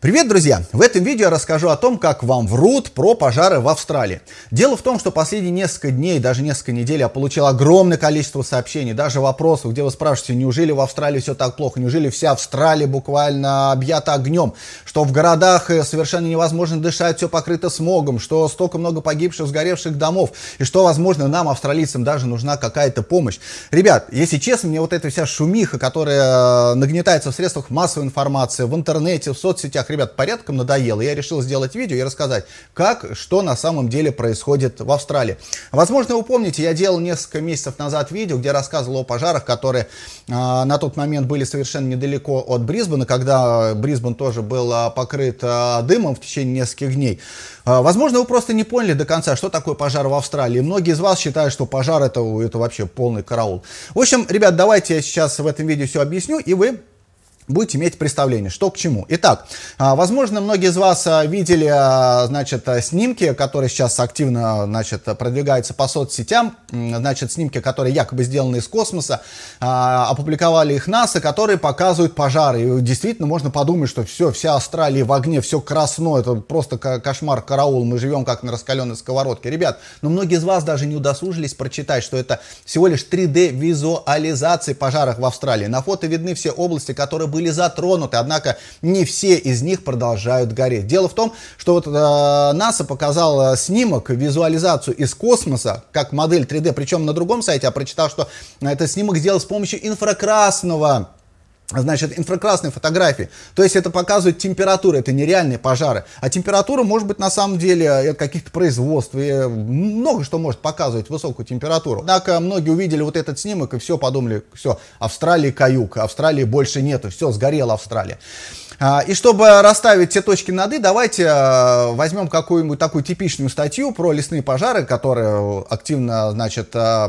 Привет, друзья! В этом видео я расскажу о том, как вам врут про пожары в Австралии. Дело в том, что последние несколько дней, даже несколько недель я получил огромное количество сообщений, даже вопросов, где вы спрашиваете, неужели в Австралии все так плохо, неужели вся Австралия буквально объята огнем, что в городах э, совершенно невозможно дышать, все покрыто смогом, что столько много погибших, сгоревших домов, и что, возможно, нам, австралийцам, даже нужна какая-то помощь. Ребят, если честно, мне вот эта вся шумиха, которая э, нагнетается в средствах массовой информации, в интернете, в соцсетях, так, ребят, порядком надоело. Я решил сделать видео и рассказать, как, что на самом деле происходит в Австралии. Возможно, вы помните, я делал несколько месяцев назад видео, где рассказывал о пожарах, которые э, на тот момент были совершенно недалеко от Брисбена, когда Брисбен тоже был а, покрыт э, дымом в течение нескольких дней. Э, возможно, вы просто не поняли до конца, что такое пожар в Австралии. Многие из вас считают, что пожар это, это вообще полный караул. В общем, ребят, давайте я сейчас в этом видео все объясню, и вы будете иметь представление, что к чему. Итак, а, возможно, многие из вас а, видели, а, значит, снимки, которые сейчас активно, значит, продвигаются по соцсетям, значит, снимки, которые якобы сделаны из космоса, опубликовали их НАСА, которые показывают пожары. И действительно, можно подумать, что все, вся Австралия в огне, все красно. это просто кошмар, караул, мы живем как на раскаленной сковородке. Ребят, но многие из вас даже не удосужились прочитать, что это всего лишь 3D-визуализации пожаров в Австралии. На фото видны все области, которые были затронуты, однако не все из них продолжают гореть. Дело в том, что вот э, НАСА показал э, снимок, визуализацию из космоса, как модель 3D, причем на другом сайте я прочитал, что э, этот снимок сделал с помощью инфракрасного Значит, инфракрасные фотографии. То есть это показывает температуру, это нереальные пожары. А температура может быть на самом деле каких-то производств, и э, много что может показывать высокую температуру. Однако многие увидели вот этот снимок и все подумали, все, Австралия каюк, Австралии больше нету, все, сгорела Австралия. А, и чтобы расставить все точки над «и», давайте э, возьмем какую-нибудь такую типичную статью про лесные пожары, которые активно, значит, э,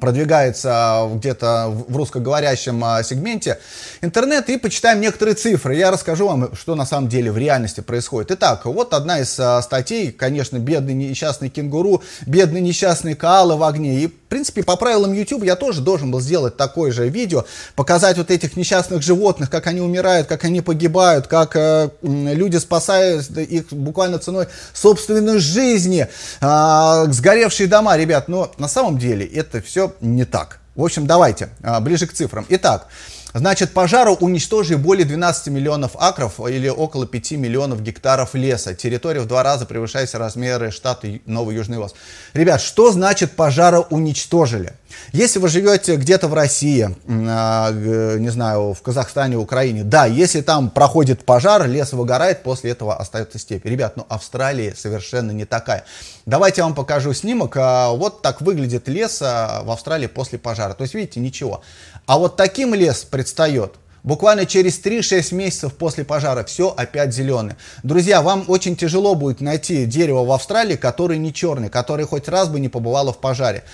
продвигается а, где-то в русскоговорящем а, сегменте интернет и почитаем некоторые цифры. Я расскажу вам, что на самом деле в реальности происходит. Итак, вот одна из а, статей, конечно, бедный несчастный кенгуру, бедный несчастный коала в огне и принципе, по правилам YouTube я тоже должен был сделать такое же видео, показать вот этих несчастных животных, как они умирают, как они погибают, как э, люди спасают их буквально ценой собственной жизни, э, сгоревшие дома, ребят. Но на самом деле это все не так. В общем, давайте а, ближе к цифрам. Итак, Значит, пожару уничтожили более 12 миллионов акров или около 5 миллионов гектаров леса. Территория в два раза превышает размеры штата Новый Южный Уэльс. Ребят, что значит пожара уничтожили? Если вы живете где-то в России, а, не знаю, в Казахстане, Украине, да, если там проходит пожар, лес выгорает, после этого остается степь. Ребят, ну Австралия совершенно не такая. Давайте я вам покажу снимок. А, вот так выглядит лес а, в Австралии после пожара. То есть, видите, ничего. А вот таким лес при предстает. Буквально через 3-6 месяцев после пожара все опять зеленое. Друзья, вам очень тяжело будет найти дерево в Австралии, которое не черное, которое хоть раз бы не побывало в пожаре.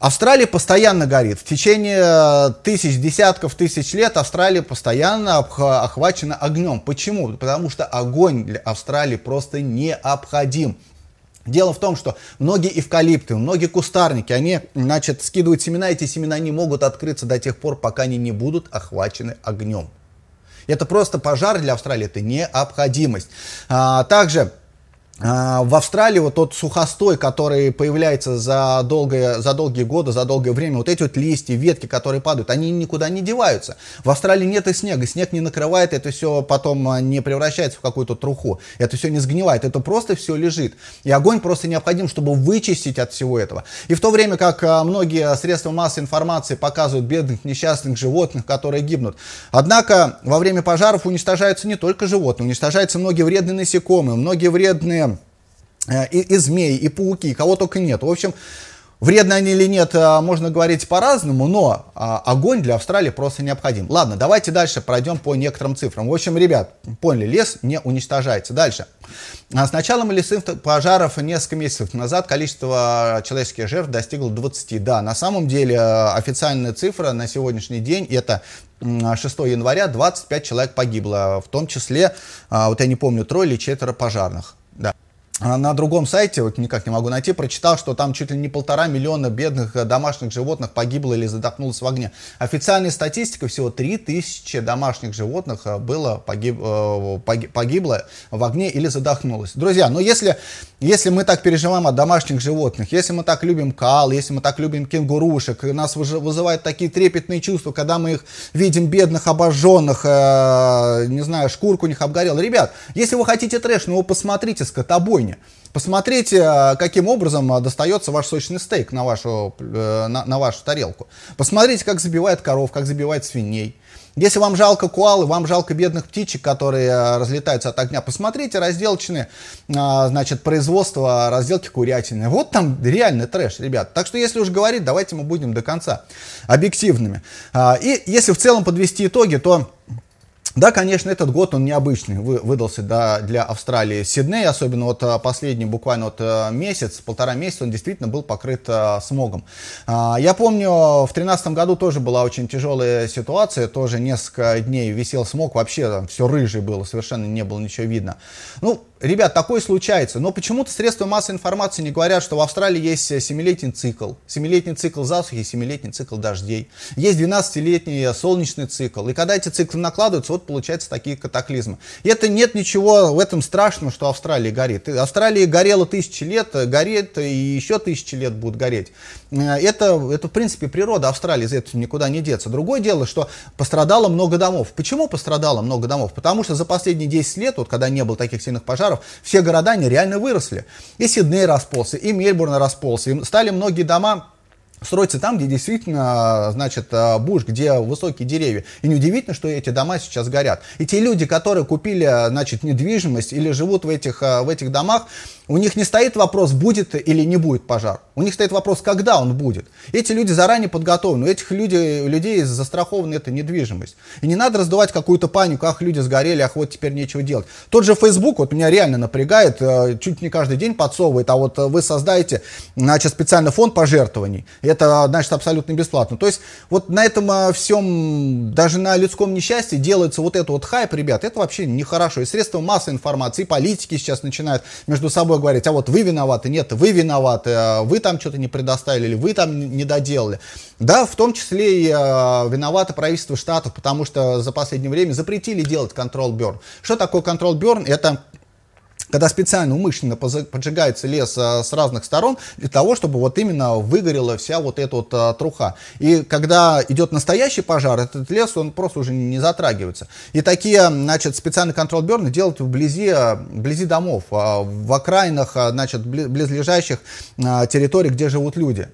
Австралия постоянно горит. В течение э, тысяч, десятков тысяч лет Австралия постоянно охвачена огнем. Почему? Потому что огонь для Австралии просто необходим. Дело в том, что многие эвкалипты, многие кустарники, они, значит, скидывают семена, эти семена не могут открыться до тех пор, пока они не будут охвачены огнем. Это просто пожар для Австралии, это необходимость. А, также а, в Австралии вот тот сухостой, который появляется за, долгое, за долгие годы, за долгое время, вот эти вот листья, ветки, которые падают, они никуда не деваются. В Австралии нет и снега, снег не накрывает, это все потом а, не превращается в какую-то труху, это все не сгнивает, это просто все лежит. И огонь просто необходим, чтобы вычистить от всего этого. И в то время как а, многие средства массовой информации показывают бедных несчастных животных, которые гибнут, однако во время пожаров уничтожаются не только животные, уничтожаются многие вредные насекомые, многие вредные Э, и, и змеи, и пауки, кого только нет. В общем, Вредны они или нет, э, можно говорить по-разному, но а, огонь для Австралии просто необходим. Ладно, давайте дальше пройдем по некоторым цифрам. В общем, ребят, поняли, лес не уничтожается. Дальше. А, с началом лесных пожаров несколько месяцев назад количество э, человеческих жертв достигло 20. Да, на самом деле официальная цифра на сегодняшний день это 6 января 25 человек погибло, в том числе, а, вот я не помню, трое или четверо пожарных. Да. А на другом сайте, вот никак не могу найти, прочитал, что там чуть ли не полтора миллиона бедных э, домашних животных погибло или задохнулось в огне. Официальная статистика, всего 3000 домашних животных э, было погиб, э, погибло в огне или задохнулось. Друзья, но ну если, если мы так переживаем о домашних животных, если мы так любим кал, если мы так любим кенгурушек, и нас вызывают такие трепетные чувства, когда мы их видим бедных, обожженных, э, не знаю, шкурку у них обгорела. Ребят, если вы хотите трэш, ну вы посмотрите скотобойню уровне. Посмотрите, а, каким образом а, достается ваш сочный стейк на вашу, э, на, на вашу тарелку. Посмотрите, как забивает коров, как забивает свиней. Если вам жалко куалы, вам жалко бедных птичек, которые а, разлетаются от огня, посмотрите разделочные, значит, производство разделки курятины. Вот там реальный трэш, ребят. Так что если уж говорить, давайте мы будем до конца объективными. И если в целом подвести итоги, то да, конечно, этот год он необычный выдался да, для Австралии. Сидней, особенно вот а, последний буквально вот а, месяц, полтора месяца, он действительно был покрыт а, смогом. А, я помню, в 2013 году тоже была очень тяжелая ситуация, тоже несколько дней висел смог, вообще там все рыжее было, совершенно не было ничего видно. Ну, ребят, такое случается, но почему-то средства массовой информации не говорят, что в Австралии есть 7-летний цикл, 7-летний цикл засухи, 7-летний цикл дождей, есть 12-летний солнечный цикл, и когда эти циклы накладываются, вот вот получаются такие катаклизмы. И это нет ничего в этом страшного, что Австралия горит. Австралия горела тысячи лет, э, горит и еще тысячи лет будет гореть. Э, это, это в принципе, природа Австралии, из этого никуда не деться. Другое дело, что пострадало много домов. Почему пострадало много домов? Потому что за последние 10 лет, вот когда не было таких сильных пожаров, все города нереально выросли. И Сидней расползся, и Мельбурн расползся, и стали многие дома строятся там, где действительно, значит, э, буш, где высокие деревья. И неудивительно, что эти дома сейчас горят. И те люди, которые купили, э, значит, недвижимость или живут в этих, э, в этих домах, у них не стоит вопрос, будет или не будет пожар. У них стоит вопрос, когда он будет. Эти люди заранее подготовлены. У этих людей, людей застрахована эта недвижимость. И не надо раздувать какую-то панику, ах, люди сгорели, ах, вот теперь нечего делать. Тот же Facebook, вот меня реально напрягает, чуть не каждый день подсовывает, а вот вы создаете, значит, специальный фонд пожертвований. И это, значит, абсолютно бесплатно. То есть вот на этом а, всем, даже на людском несчастье делается вот это вот хайп, ребят, это вообще нехорошо. И средства массовой информации, и политики сейчас начинают между собой говорить, а вот вы виноваты, нет, вы виноваты, а вы там что-то не предоставили, или вы там не доделали. Да, в том числе и э, виновато правительство штатов, потому что за последнее время запретили делать контроль берн Что такое контроль берн Это когда специально умышленно поджигается лес э, с разных сторон для того, чтобы вот именно выгорела вся вот эта вот э, труха. И когда идет настоящий пожар, этот лес, он просто уже не затрагивается. И такие, значит, специальные контроль берны делают вблизи, э, вблизи домов, в окраинах, значит, близлежащих территорий, где живут люди.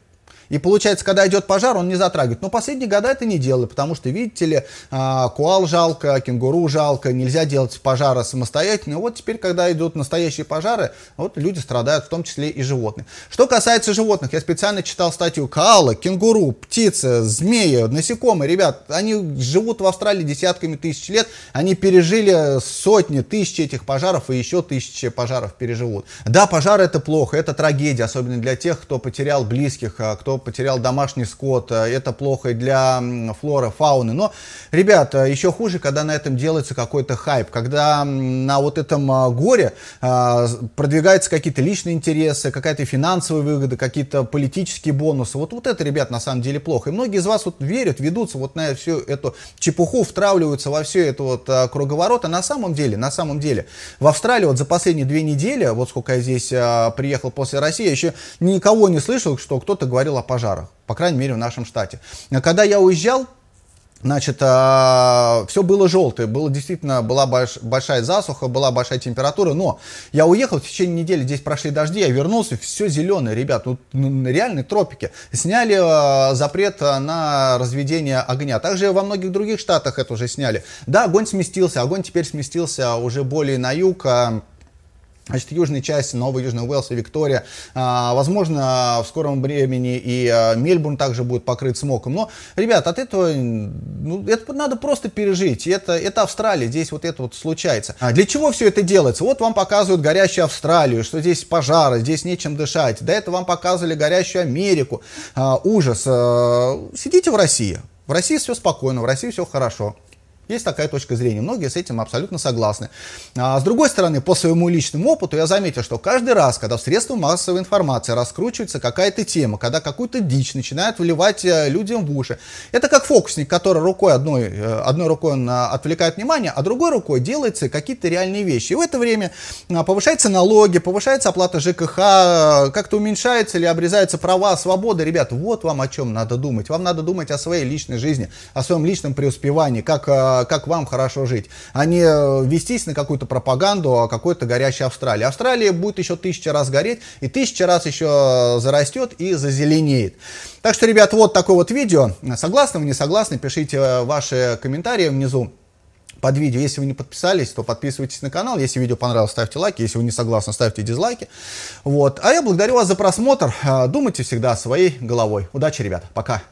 И получается, когда идет пожар, он не затрагивает. Но последние года это не делали, потому что, видите ли, а, куал жалко, кенгуру жалко, нельзя делать пожары самостоятельно. И вот теперь, когда идут настоящие пожары, вот люди страдают, в том числе и животные. Что касается животных, я специально читал статью Коала, кенгуру, птицы, змеи, насекомые. Ребят, они живут в Австралии десятками тысяч лет, они пережили сотни, тысячи этих пожаров и еще тысячи пожаров переживут. Да, пожары это плохо, это трагедия, особенно для тех, кто потерял близких, а, кто потерял, домашний скот, э, это плохо и для флоры, фауны. Но, ребят, э, еще хуже, когда на этом делается какой-то хайп, когда на вот этом э, горе продвигаются какие-то личные интересы, какая-то финансовая выгода, какие-то политические бонусы. Вот, вот это, ребят, на самом деле плохо. И многие из вас вот верят, ведутся вот на всю эту чепуху, втравливаются во все это вот круговорот. А на самом деле, на самом деле, в Австралии вот за последние две недели, вот сколько я здесь приехал после России, еще никого не слышал, что кто-то говорил о пожарах, по крайней мере, в нашем штате. Когда я уезжал, Значит, э, а, все было желтое, было действительно была больш, большая засуха, была большая температура, но я уехал, в течение недели здесь прошли дожди, я вернулся, все зеленое, ребят, ну, ну реальные тропики. Сняли э, запрет а, на разведение огня, также во многих других штатах это уже сняли. Да, огонь сместился, огонь теперь сместился уже более на юг, э, Значит, южной части Южный Уэльс и Виктория, а, возможно, в скором времени и а, Мельбурн также будет покрыт смоком. Но, ребят, от этого, ну, это надо просто пережить. Это, это Австралия, здесь вот это вот случается. А для чего все это делается? Вот вам показывают горящую Австралию, что здесь пожары, здесь нечем дышать. До этого вам показывали горящую Америку. А, ужас. А, сидите в России. В России все спокойно, в России все хорошо. Есть такая точка зрения, многие с этим абсолютно согласны. А с другой стороны, по своему личному опыту я заметил, что каждый раз, когда в средства массовой информации раскручивается какая-то тема, когда какую-то дичь начинают вливать э, людям в уши, это как фокусник, который рукой одной, э, одной рукой он а, отвлекает внимание, а другой рукой делается какие-то реальные вещи. И в это время а, повышаются налоги, повышается оплата ЖКХ, э, как-то уменьшаются или обрезаются права, свободы. Ребят, вот вам о чем надо думать. Вам надо думать о своей личной жизни, о своем личном преуспевании, как как вам хорошо жить, а не э, вестись на какую-то пропаганду о какой-то горячей Австралии. Австралия будет еще тысяча раз гореть, и тысяча раз еще э, зарастет и зазеленеет. Так что, ребят, вот такое вот видео. Согласны вы, не согласны, пишите э, ваши комментарии внизу под видео. Если вы не подписались, то подписывайтесь на канал. Если видео понравилось, ставьте лайки. Если вы не согласны, ставьте дизлайки. Вот. А я благодарю вас за просмотр. Думайте всегда своей головой. Удачи, ребят. Пока.